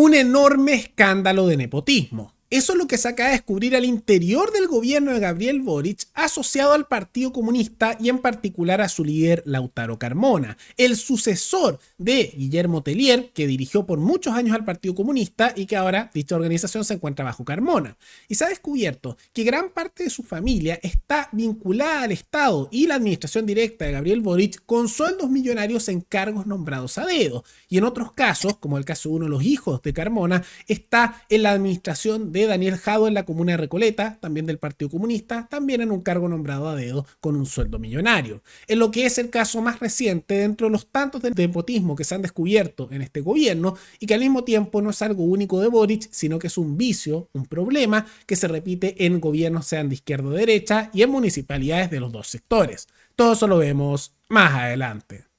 un enorme escándalo de nepotismo. Eso es lo que se acaba de descubrir al interior del gobierno de Gabriel Boric, asociado al Partido Comunista y en particular a su líder Lautaro Carmona, el sucesor de Guillermo Tellier, que dirigió por muchos años al Partido Comunista y que ahora dicha organización se encuentra bajo Carmona. Y se ha descubierto que gran parte de su familia está vinculada al Estado y la administración directa de Gabriel Boric con sueldos millonarios en cargos nombrados a dedo. Y en otros casos, como el caso de uno de los hijos de Carmona, está en la administración de Daniel Jado en la comuna de Recoleta, también del Partido Comunista, también en un cargo nombrado a dedo con un sueldo millonario. En lo que es el caso más reciente dentro de los tantos de despotismo que se han descubierto en este gobierno y que al mismo tiempo no es algo único de Boric, sino que es un vicio, un problema que se repite en gobiernos sean de izquierda o derecha y en municipalidades de los dos sectores. Todo eso lo vemos más adelante.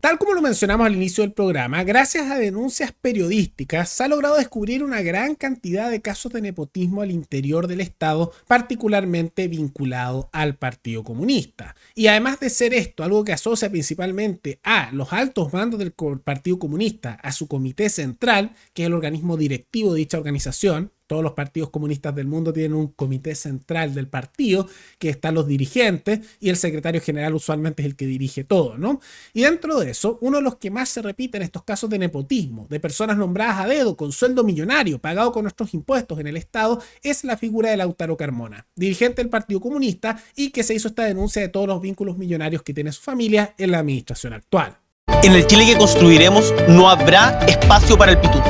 Tal como lo mencionamos al inicio del programa, gracias a denuncias periodísticas se ha logrado descubrir una gran cantidad de casos de nepotismo al interior del Estado, particularmente vinculado al Partido Comunista. Y además de ser esto algo que asocia principalmente a los altos mandos del Partido Comunista, a su comité central, que es el organismo directivo de dicha organización, todos los partidos comunistas del mundo tienen un comité central del partido, que están los dirigentes y el secretario general usualmente es el que dirige todo, ¿no? Y dentro de eso, uno de los que más se repite en estos casos de nepotismo, de personas nombradas a dedo, con sueldo millonario, pagado con nuestros impuestos en el Estado, es la figura de Lautaro Carmona, dirigente del Partido Comunista y que se hizo esta denuncia de todos los vínculos millonarios que tiene su familia en la administración actual. En el Chile que construiremos no habrá espacio para el pituto.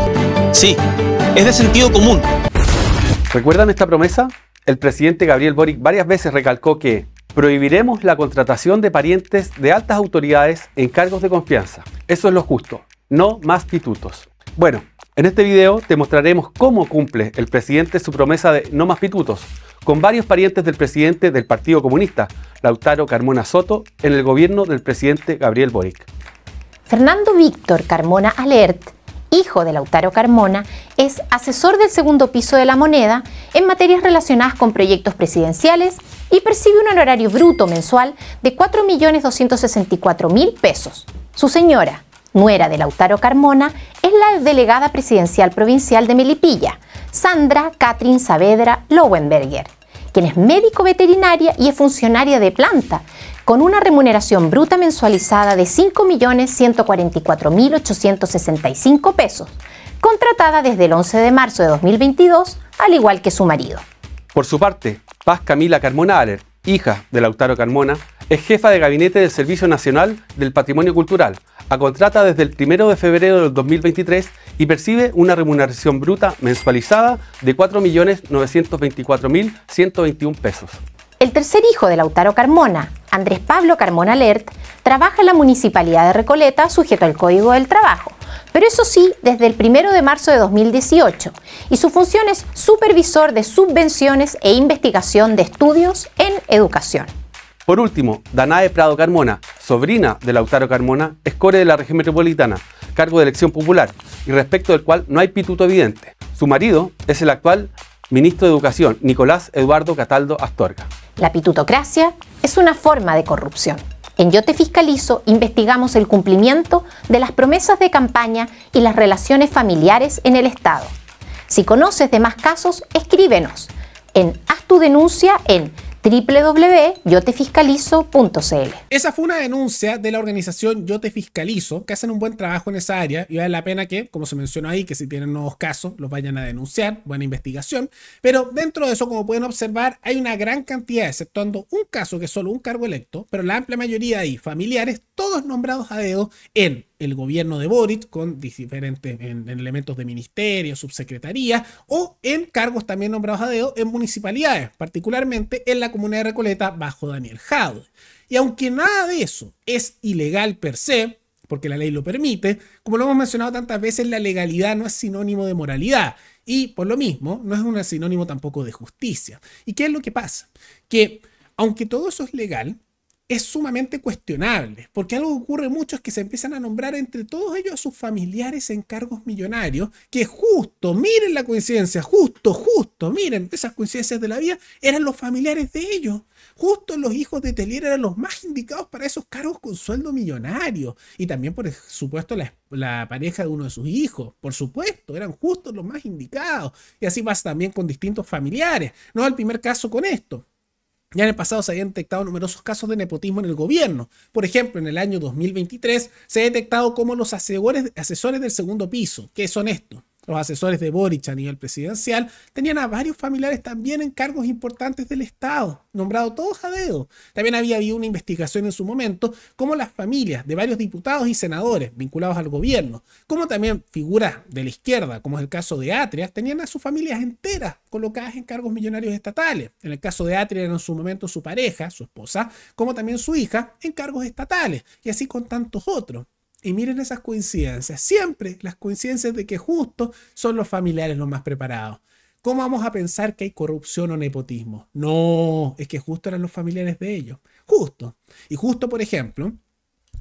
Sí, es de sentido común ¿Recuerdan esta promesa? El presidente Gabriel Boric varias veces recalcó que prohibiremos la contratación de parientes de altas autoridades en cargos de confianza. Eso es lo justo, no más pitutos. Bueno, en este video te mostraremos cómo cumple el presidente su promesa de no más pitutos, con varios parientes del presidente del Partido Comunista, Lautaro Carmona Soto, en el gobierno del presidente Gabriel Boric. Fernando Víctor Carmona Alert hijo de Lautaro Carmona, es asesor del segundo piso de la moneda en materias relacionadas con proyectos presidenciales y percibe un honorario bruto mensual de 4.264.000 pesos. Su señora, nuera de Lautaro Carmona, es la delegada presidencial provincial de Melipilla, Sandra Katrin Saavedra Lowenberger, quien es médico veterinaria y es funcionaria de planta con una remuneración bruta mensualizada de 5.144.865 pesos, contratada desde el 11 de marzo de 2022, al igual que su marido. Por su parte, Paz Camila Carmona Aller, hija de Lautaro Carmona, es jefa de gabinete del Servicio Nacional del Patrimonio Cultural, a contrata desde el 1 de febrero del 2023 y percibe una remuneración bruta mensualizada de 4.924.121 pesos. El tercer hijo de Lautaro Carmona, Andrés Pablo Carmona Alert, trabaja en la Municipalidad de Recoleta sujeto al Código del Trabajo, pero eso sí desde el 1 de marzo de 2018, y su función es supervisor de subvenciones e investigación de estudios en educación. Por último, Danae Prado Carmona, sobrina de Lautaro Carmona, es core de la región metropolitana, cargo de elección popular, y respecto del cual no hay pituto evidente. Su marido es el actual ministro de Educación, Nicolás Eduardo Cataldo Astorga. La pitutocracia es una forma de corrupción. En Yo Te Fiscalizo investigamos el cumplimiento de las promesas de campaña y las relaciones familiares en el Estado. Si conoces demás casos, escríbenos en Haz tu denuncia en www.yotefiscalizo.cl. Esa fue una denuncia de la organización Yo Te Fiscalizo, que hacen un buen trabajo en esa área y vale la pena que, como se mencionó ahí, que si tienen nuevos casos los vayan a denunciar, buena investigación. Pero dentro de eso, como pueden observar, hay una gran cantidad, exceptuando un caso que es solo un cargo electo, pero la amplia mayoría ahí, familiares, todos nombrados a dedo en el gobierno de Boric con diferentes elementos de ministerio, subsecretaría o en cargos también nombrados a dedo en municipalidades, particularmente en la comuna de Recoleta bajo Daniel Jadwe. Y aunque nada de eso es ilegal per se, porque la ley lo permite, como lo hemos mencionado tantas veces, la legalidad no es sinónimo de moralidad y por lo mismo no es un sinónimo tampoco de justicia. ¿Y qué es lo que pasa? Que aunque todo eso es legal, es sumamente cuestionable, porque algo que ocurre mucho es que se empiezan a nombrar entre todos ellos a sus familiares en cargos millonarios, que justo, miren la coincidencia, justo, justo, miren esas coincidencias de la vida, eran los familiares de ellos. Justo los hijos de Telier eran los más indicados para esos cargos con sueldo millonario. Y también, por supuesto, la, pareja de uno de sus hijos. Por supuesto, eran justo los más indicados. Y así pasa también con distintos familiares. No es el primer caso con esto. Ya en el pasado se habían detectado numerosos casos de nepotismo en el gobierno. Por ejemplo, en el año 2023 se ha detectado cómo los asesores, del segundo piso, que son estos, los asesores de Boric a nivel presidencial, tenían a varios familiares también en cargos importantes del Estado, nombrado todos a También había habido una investigación en su momento, como las familias de varios diputados y senadores vinculados al gobierno, como también figuras de la izquierda, como es el caso de Atrias, tenían a sus familias enteras colocadas en cargos millonarios estatales. En el caso de Atria en su momento su pareja, su esposa, como también su hija, en cargos estatales, y así con tantos otros. Y miren esas coincidencias. Siempre las coincidencias de que justo son los familiares los más preparados. ¿Cómo vamos a pensar que hay corrupción o nepotismo? No, es que justo eran los familiares de ellos. Justo. Y justo, por ejemplo,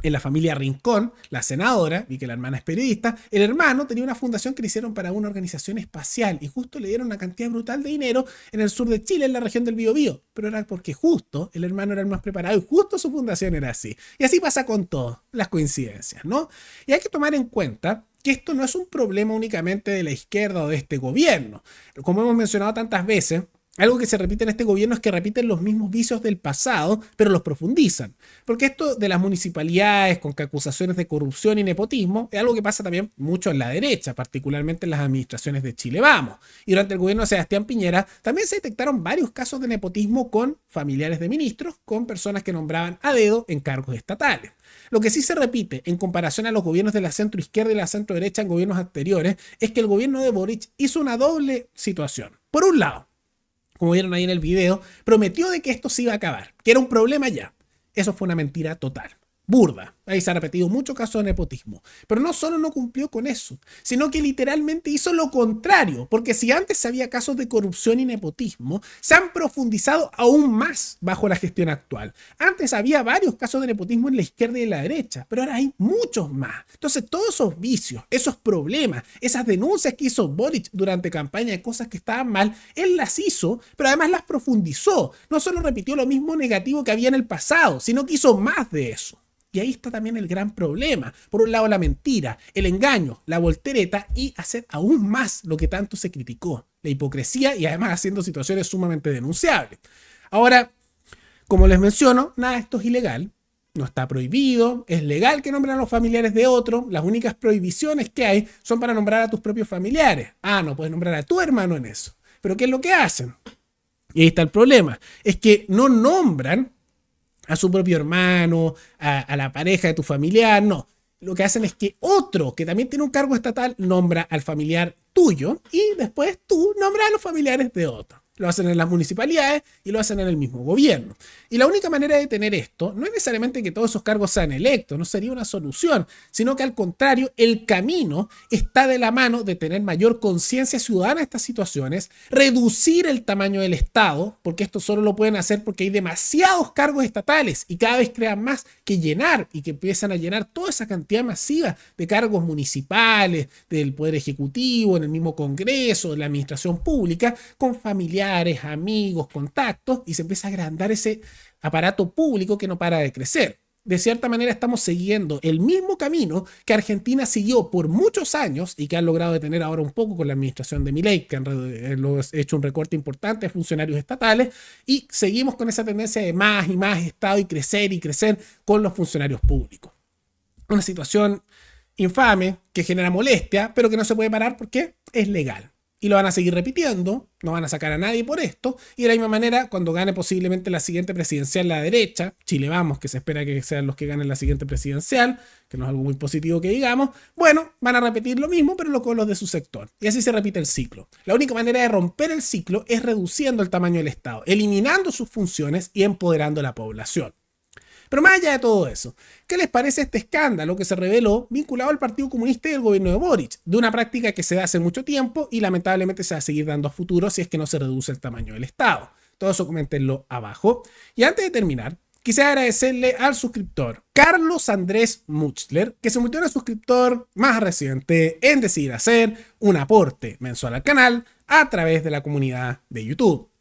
en la familia Rincón, la senadora, y que la hermana es periodista, el hermano tenía una fundación que le hicieron para una organización espacial y justo le dieron una cantidad brutal de dinero en el sur de Chile, en la región del Biobío. Pero era porque justo el hermano era el más preparado y justo su fundación era así. Y así pasa con todo, las coincidencias, ¿no? Y hay que tomar en cuenta que esto no es un problema únicamente de la izquierda o de este gobierno. Como hemos mencionado tantas veces, algo que se repite en este gobierno es que repiten los mismos vicios del pasado, pero los profundizan. Porque esto de las municipalidades con acusaciones de corrupción y nepotismo es algo que pasa también mucho en la derecha, particularmente en las administraciones de Chile Vamos. Y durante el gobierno de Sebastián Piñera también se detectaron varios casos de nepotismo con familiares de ministros, con personas que nombraban a dedo en cargos estatales. Lo que sí se repite en comparación a los gobiernos de la centro izquierda y la centro derecha en gobiernos anteriores es que el gobierno de Boric hizo una doble situación. Por un lado, como vieron ahí en el video, prometió de que esto se iba a acabar, que era un problema ya. Eso fue una mentira total burda. Ahí se han repetido muchos casos de nepotismo. Pero no solo no cumplió con eso, sino que literalmente hizo lo contrario, porque si antes había casos de corrupción y nepotismo, se han profundizado aún más bajo la gestión actual. Antes había varios casos de nepotismo en la izquierda y en la derecha, pero ahora hay muchos más. Entonces todos esos vicios, esos problemas, esas denuncias que hizo Boric durante campaña de cosas que estaban mal, él las hizo, pero además las profundizó. No solo repitió lo mismo negativo que había en el pasado, sino que hizo más de eso. Y ahí está también el gran problema. Por un lado la mentira, el engaño, la voltereta y hacer aún más lo que tanto se criticó, la hipocresía y además haciendo situaciones sumamente denunciables. Ahora, como les menciono, nada de esto es ilegal, no está prohibido, es legal que nombren a los familiares de otro, las únicas prohibiciones que hay son para nombrar a tus propios familiares. Ah, no puedes nombrar a tu hermano en eso. Pero ¿qué es lo que hacen? Y ahí está el problema, es que no nombran a su propio hermano, a, la pareja de tu familiar, no. Lo que hacen es que otro, que también tiene un cargo estatal, nombra al familiar tuyo y después tú nombras a los familiares de otro. Lo hacen en las municipalidades y lo hacen en el mismo gobierno. Y la única manera de tener esto no es necesariamente que todos esos cargos sean electos, no sería una solución, sino que al contrario, el camino está de la mano de tener mayor conciencia ciudadana de estas situaciones, reducir el tamaño del Estado, porque esto solo lo pueden hacer porque hay demasiados cargos estatales y cada vez crean más que llenar y que empiezan a llenar toda esa cantidad masiva de cargos municipales, del Poder Ejecutivo, en el mismo Congreso, de la Administración Pública, con familiares amigos, contactos, y se empieza a agrandar ese aparato público que no para de crecer. De cierta manera estamos siguiendo el mismo camino que Argentina siguió por muchos años y que han logrado detener ahora un poco con la administración de Milei, que han eh, hecho un recorte importante de funcionarios estatales y seguimos con esa tendencia de más y más Estado y crecer y crecer con los funcionarios públicos. Una situación infame que genera molestia, pero que no se puede parar porque es legal y lo van a seguir repitiendo, no van a sacar a nadie por esto, y de la misma manera, cuando gane posiblemente la siguiente presidencial la derecha, Chile vamos, que se espera que sean los que ganen la siguiente presidencial, que no es algo muy positivo que digamos, bueno, van a repetir lo mismo, pero con los de su sector, y así se repite el ciclo. La única manera de romper el ciclo es reduciendo el tamaño del Estado, eliminando sus funciones y empoderando a la población. Pero más allá de todo eso, ¿qué les parece este escándalo que se reveló vinculado al Partido Comunista y el gobierno de Boric? De una práctica que se da hace mucho tiempo y lamentablemente se va a seguir dando a futuro si es que no se reduce el tamaño del Estado. Todo eso comentenlo abajo. Y antes de terminar, quisiera agradecerle al suscriptor Carlos Andrés Muchler, que se en el suscriptor más reciente en decidir hacer un aporte mensual al canal a través de la comunidad de YouTube.